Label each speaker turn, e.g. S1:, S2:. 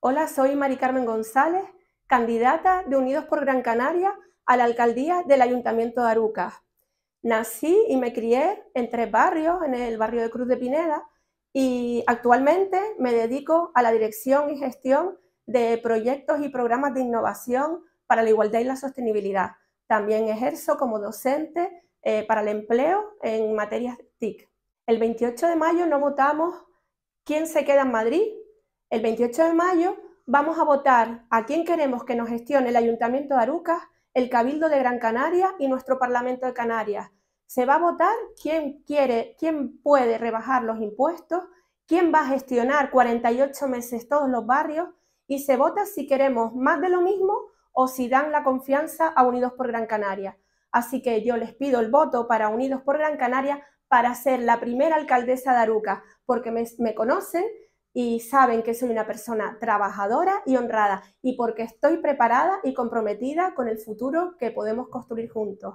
S1: Hola, soy Mari Carmen González, candidata de Unidos por Gran Canaria a la alcaldía del Ayuntamiento de Arucas. Nací y me crié en tres barrios, en el barrio de Cruz de Pineda, y actualmente me dedico a la dirección y gestión de proyectos y programas de innovación para la igualdad y la sostenibilidad. También ejerzo como docente eh, para el empleo en materias TIC. El 28 de mayo no votamos quién se queda en Madrid el 28 de mayo vamos a votar a quién queremos que nos gestione el Ayuntamiento de Arucas, el Cabildo de Gran Canaria y nuestro Parlamento de Canarias. Se va a votar quién quiere, quién puede rebajar los impuestos, quién va a gestionar 48 meses todos los barrios y se vota si queremos más de lo mismo o si dan la confianza a Unidos por Gran Canaria. Así que yo les pido el voto para Unidos por Gran Canaria para ser la primera alcaldesa de Arucas, porque me conocen, y saben que soy una persona trabajadora y honrada y porque estoy preparada y comprometida con el futuro que podemos construir juntos.